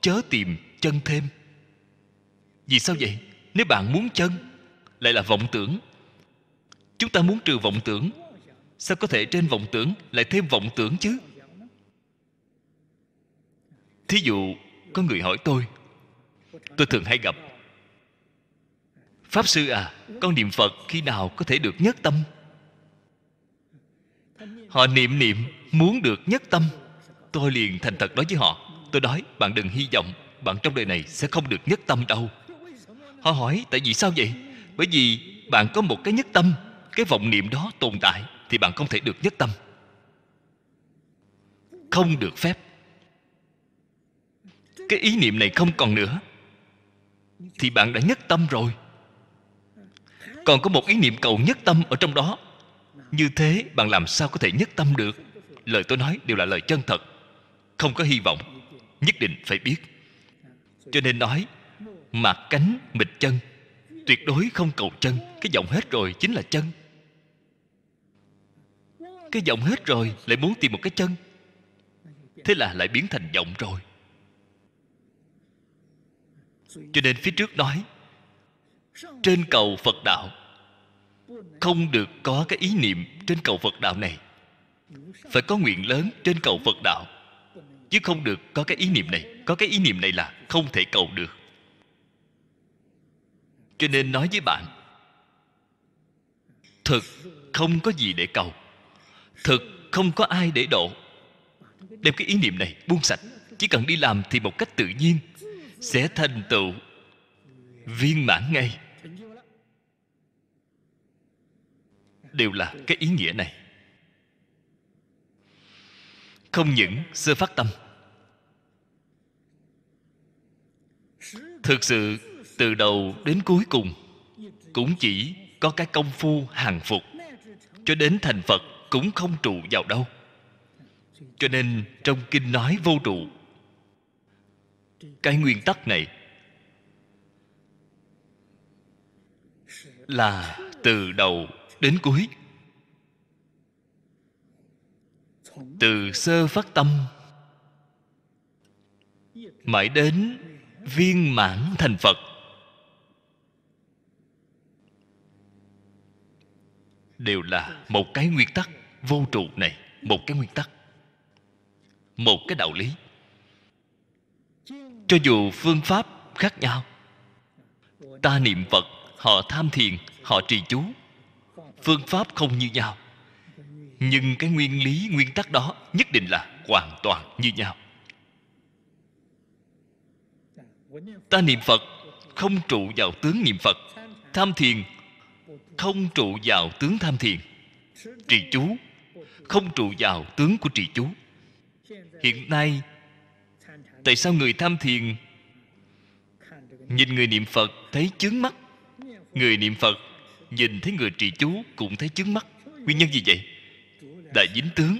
chớ tìm chân thêm vì sao vậy nếu bạn muốn chân lại là vọng tưởng chúng ta muốn trừ vọng tưởng sao có thể trên vọng tưởng lại thêm vọng tưởng chứ thí dụ có người hỏi tôi tôi thường hay gặp pháp sư à con niệm phật khi nào có thể được nhất tâm họ niệm niệm muốn được nhất tâm tôi liền thành thật nói với họ tôi nói bạn đừng hy vọng bạn trong đời này sẽ không được nhất tâm đâu họ hỏi tại vì sao vậy bởi vì bạn có một cái nhất tâm cái vọng niệm đó tồn tại thì bạn không thể được nhất tâm không được phép cái ý niệm này không còn nữa thì bạn đã nhất tâm rồi còn có một ý niệm cầu nhất tâm ở trong đó như thế bạn làm sao có thể nhất tâm được lời tôi nói đều là lời chân thật không có hy vọng nhất định phải biết cho nên nói mạc cánh mịt chân tuyệt đối không cầu chân cái giọng hết rồi chính là chân cái giọng hết rồi Lại muốn tìm một cái chân Thế là lại biến thành giọng rồi Cho nên phía trước nói Trên cầu Phật Đạo Không được có cái ý niệm Trên cầu Phật Đạo này Phải có nguyện lớn trên cầu Phật Đạo Chứ không được có cái ý niệm này Có cái ý niệm này là không thể cầu được Cho nên nói với bạn Thực không có gì để cầu thực không có ai để độ đem cái ý niệm này buông sạch chỉ cần đi làm thì một cách tự nhiên sẽ thành tựu viên mãn ngay đều là cái ý nghĩa này không những sơ phát tâm thực sự từ đầu đến cuối cùng cũng chỉ có cái công phu hàng phục cho đến thành phật cũng không trụ vào đâu cho nên trong kinh nói vô trụ cái nguyên tắc này là từ đầu đến cuối từ sơ phát tâm mãi đến viên mãn thành phật đều là một cái nguyên tắc vô trụ này một cái nguyên tắc một cái đạo lý cho dù phương pháp khác nhau ta niệm phật họ tham thiền họ trì chú phương pháp không như nhau nhưng cái nguyên lý nguyên tắc đó nhất định là hoàn toàn như nhau ta niệm phật không trụ vào tướng niệm phật tham thiền không trụ vào tướng tham thiền trì chú không trụ vào tướng của trì chú hiện nay tại sao người tham thiền nhìn người niệm phật thấy chướng mắt người niệm phật nhìn thấy người trì chú cũng thấy chướng mắt nguyên nhân gì vậy đại dính tướng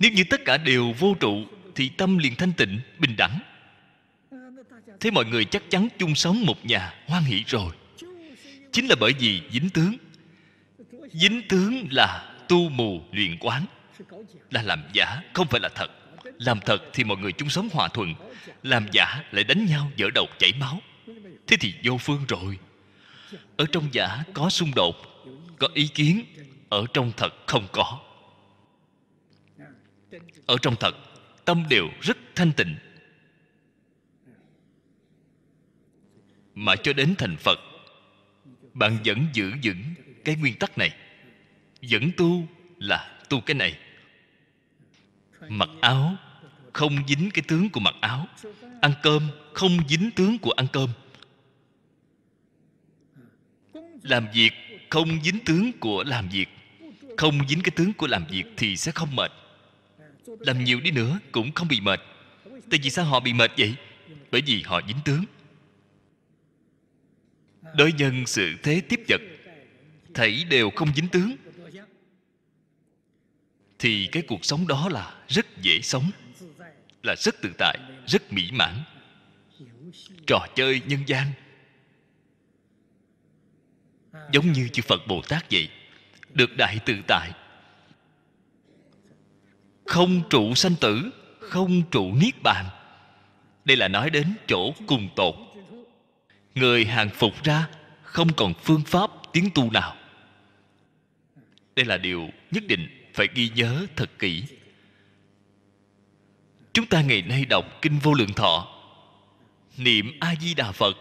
nếu như tất cả đều vô trụ thì tâm liền thanh tịnh bình đẳng thế mọi người chắc chắn chung sống một nhà hoan hỷ rồi chính là bởi vì dính tướng dính tướng là tu mù luyện quán là làm giả không phải là thật làm thật thì mọi người chúng sống hòa thuận làm giả lại đánh nhau dở đầu chảy máu thế thì vô phương rồi ở trong giả có xung đột có ý kiến ở trong thật không có ở trong thật tâm đều rất thanh tịnh mà cho đến thành phật bạn vẫn giữ vững cái nguyên tắc này Dẫn tu là tu cái này Mặc áo không dính cái tướng của mặc áo Ăn cơm không dính tướng của ăn cơm Làm việc không dính tướng của làm việc Không dính cái tướng của làm việc thì sẽ không mệt Làm nhiều đi nữa cũng không bị mệt Tại vì sao họ bị mệt vậy? Bởi vì họ dính tướng Đối nhân sự thế tiếp vật thảy đều không dính tướng thì cái cuộc sống đó là rất dễ sống là rất tự tại rất mỹ mãn trò chơi nhân gian giống như chư phật bồ tát vậy được đại tự tại không trụ sanh tử không trụ niết bàn đây là nói đến chỗ cùng tột người hàng phục ra không còn phương pháp tiến tu nào đây là điều nhất định phải ghi nhớ thật kỹ chúng ta ngày nay đọc kinh vô lượng thọ niệm a di đà phật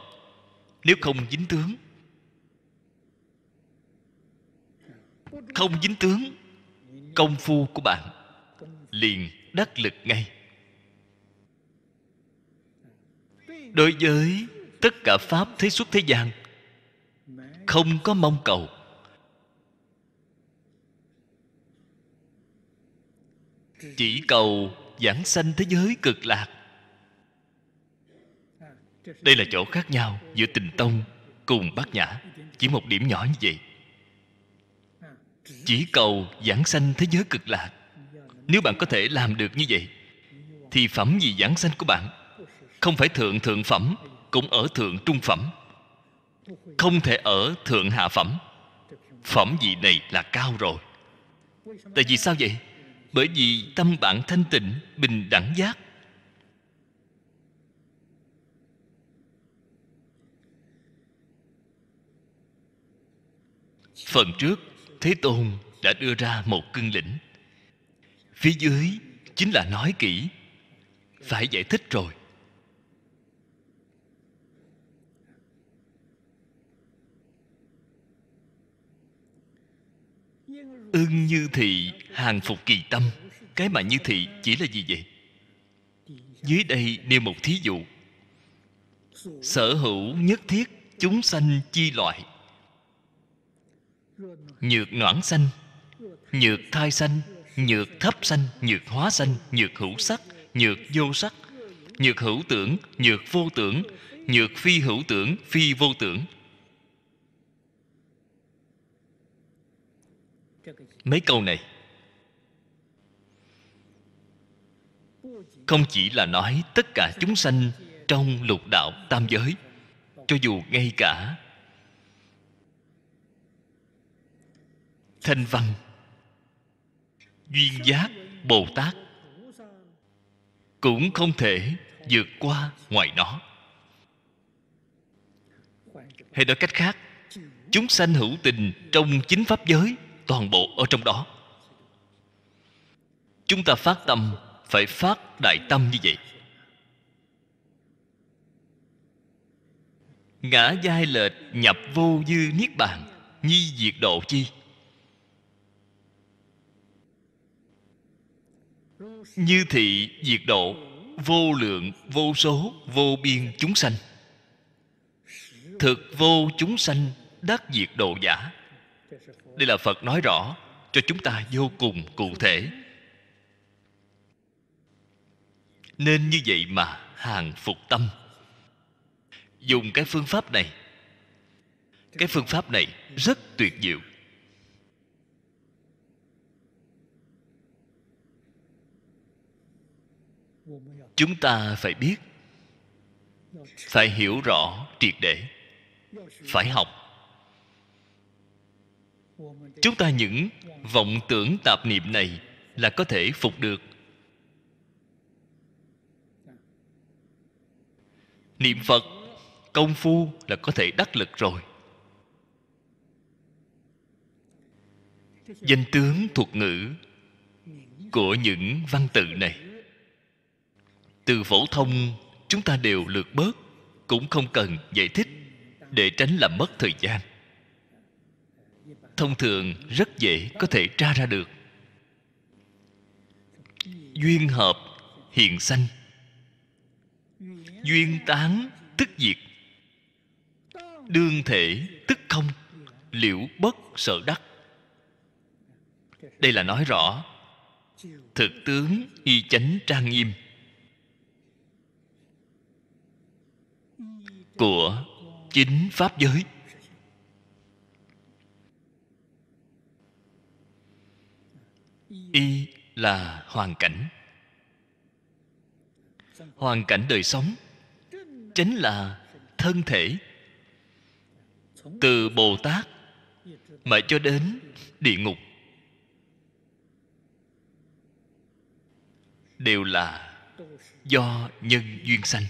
nếu không dính tướng không dính tướng công phu của bạn liền đắc lực ngay đối với tất cả pháp thế xuất thế gian không có mong cầu chỉ cầu giảng sanh thế giới cực lạc đây là chỗ khác nhau giữa tình tông cùng bát nhã chỉ một điểm nhỏ như vậy chỉ cầu giảng sanh thế giới cực lạc nếu bạn có thể làm được như vậy thì phẩm gì giảng sanh của bạn không phải thượng thượng phẩm cũng ở thượng trung phẩm không thể ở thượng hạ phẩm phẩm gì này là cao rồi tại vì sao vậy bởi vì tâm bạn thanh tịnh bình đẳng giác phần trước thế tôn đã đưa ra một cương lĩnh phía dưới chính là nói kỹ phải giải thích rồi ưng như thị hàng phục kỳ tâm cái mà như thị chỉ là gì vậy dưới đây nêu một thí dụ sở hữu nhất thiết chúng sanh chi loại nhược noãn sanh nhược thai sanh nhược thấp sanh nhược hóa sanh nhược hữu sắc nhược vô sắc nhược hữu tưởng nhược vô tưởng nhược phi hữu tưởng phi vô tưởng mấy câu này không chỉ là nói tất cả chúng sanh trong lục đạo tam giới cho dù ngay cả thanh văn duyên giác bồ tát cũng không thể vượt qua ngoài nó hay nói cách khác chúng sanh hữu tình trong chính pháp giới toàn bộ ở trong đó chúng ta phát tâm phải phát đại tâm như vậy ngã giai lệch nhập vô dư niết bàn nhi diệt độ chi như thị diệt độ vô lượng vô số vô biên chúng sanh thực vô chúng sanh đắc diệt độ giả đây là phật nói rõ cho chúng ta vô cùng cụ thể nên như vậy mà hàng phục tâm dùng cái phương pháp này cái phương pháp này rất tuyệt diệu chúng ta phải biết phải hiểu rõ triệt để phải học chúng ta những vọng tưởng tạp niệm này là có thể phục được niệm phật công phu là có thể đắc lực rồi danh tướng thuật ngữ của những văn tự này từ phổ thông chúng ta đều lược bớt cũng không cần giải thích để tránh làm mất thời gian thông thường rất dễ có thể tra ra được duyên hợp hiện sanh duyên tán tức diệt đương thể tức không liễu bất sợ đắc đây là nói rõ thực tướng y chánh trang nghiêm của chính pháp giới y là hoàn cảnh hoàn cảnh đời sống chính là thân thể từ bồ tát mà cho đến địa ngục đều là do nhân duyên sanh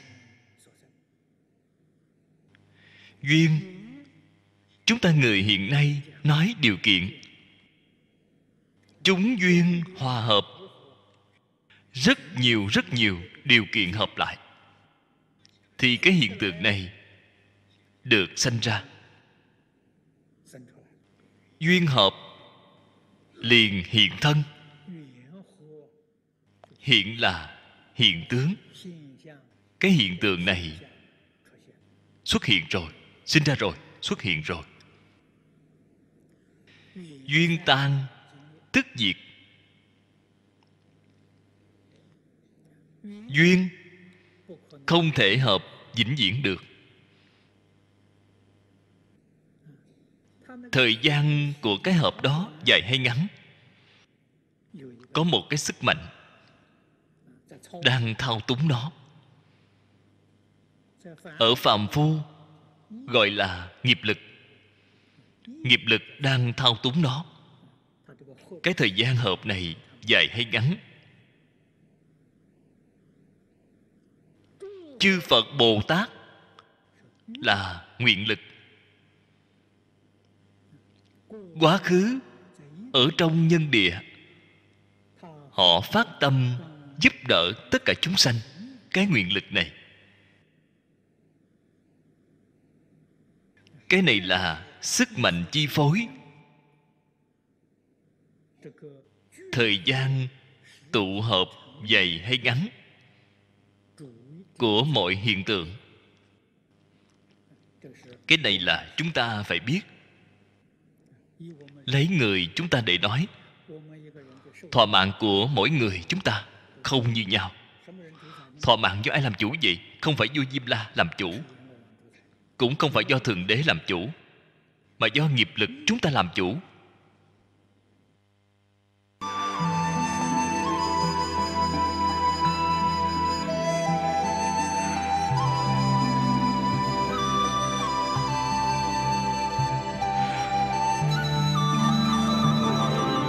duyên chúng ta người hiện nay nói điều kiện chúng duyên hòa hợp rất nhiều rất nhiều điều kiện hợp lại thì cái hiện tượng này được sanh ra duyên hợp liền hiện thân hiện là hiện tướng cái hiện tượng này xuất hiện rồi sinh ra rồi xuất hiện rồi duyên tan tức diệt duyên không thể hợp vĩnh viễn được thời gian của cái hợp đó dài hay ngắn có một cái sức mạnh đang thao túng nó ở phàm phu gọi là nghiệp lực nghiệp lực đang thao túng nó cái thời gian hợp này dài hay ngắn chư phật bồ tát là nguyện lực quá khứ ở trong nhân địa họ phát tâm giúp đỡ tất cả chúng sanh cái nguyện lực này cái này là sức mạnh chi phối thời gian tụ hợp dày hay ngắn của mọi hiện tượng cái này là chúng ta phải biết lấy người chúng ta để nói thỏa mạng của mỗi người chúng ta không như nhau thỏa mạng do ai làm chủ vậy không phải vua diêm la làm chủ cũng không phải do thượng đế làm chủ mà do nghiệp lực chúng ta làm chủ